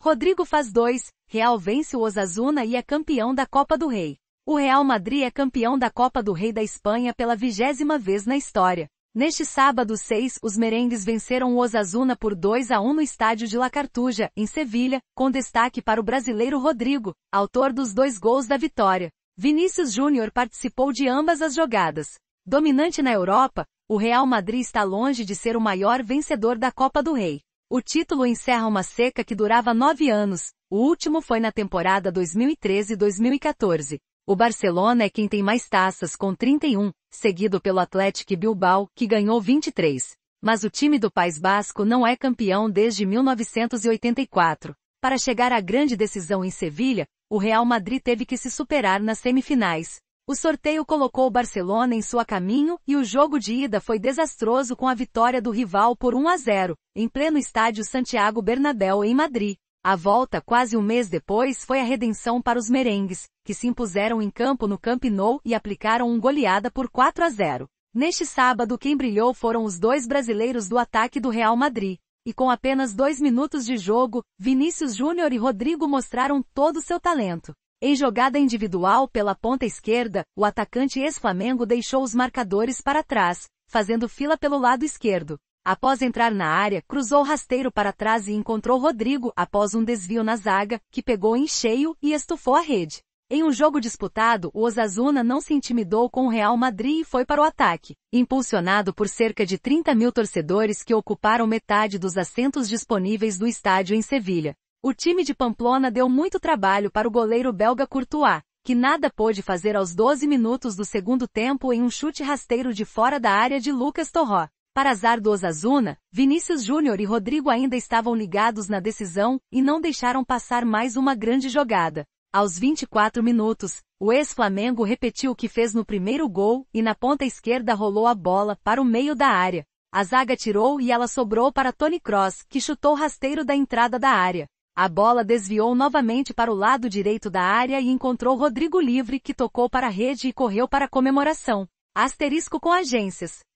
Rodrigo faz dois, Real vence o Osasuna e é campeão da Copa do Rei. O Real Madrid é campeão da Copa do Rei da Espanha pela vigésima vez na história. Neste sábado 6, os merengues venceram o Osasuna por 2 a 1 no estádio de La Cartuja, em Sevilha, com destaque para o brasileiro Rodrigo, autor dos dois gols da vitória. Vinícius Júnior participou de ambas as jogadas. Dominante na Europa, o Real Madrid está longe de ser o maior vencedor da Copa do Rei. O título encerra uma seca que durava nove anos, o último foi na temporada 2013-2014. O Barcelona é quem tem mais taças com 31, seguido pelo Atlético Bilbao, que ganhou 23. Mas o time do País Basco não é campeão desde 1984. Para chegar à grande decisão em Sevilha, o Real Madrid teve que se superar nas semifinais. O sorteio colocou o Barcelona em sua caminho e o jogo de ida foi desastroso com a vitória do rival por 1 a 0, em pleno estádio Santiago Bernabéu em Madrid. A volta quase um mês depois foi a redenção para os merengues, que se impuseram em campo no Camp Nou e aplicaram um goleada por 4 a 0. Neste sábado quem brilhou foram os dois brasileiros do ataque do Real Madrid. E com apenas dois minutos de jogo, Vinícius Júnior e Rodrigo mostraram todo o seu talento. Em jogada individual pela ponta esquerda, o atacante ex-Flamengo deixou os marcadores para trás, fazendo fila pelo lado esquerdo. Após entrar na área, cruzou rasteiro para trás e encontrou Rodrigo após um desvio na zaga, que pegou em cheio e estufou a rede. Em um jogo disputado, o Osasuna não se intimidou com o Real Madrid e foi para o ataque. Impulsionado por cerca de 30 mil torcedores que ocuparam metade dos assentos disponíveis do estádio em Sevilha, o time de Pamplona deu muito trabalho para o goleiro belga Courtois, que nada pôde fazer aos 12 minutos do segundo tempo em um chute rasteiro de fora da área de Lucas Torró. Para azar do Osasuna, Vinícius Júnior e Rodrigo ainda estavam ligados na decisão e não deixaram passar mais uma grande jogada. Aos 24 minutos, o ex-Flamengo repetiu o que fez no primeiro gol e na ponta esquerda rolou a bola para o meio da área. A zaga tirou e ela sobrou para Tony Cross, que chutou rasteiro da entrada da área. A bola desviou novamente para o lado direito da área e encontrou Rodrigo livre que tocou para a rede e correu para a comemoração. Asterisco com agências.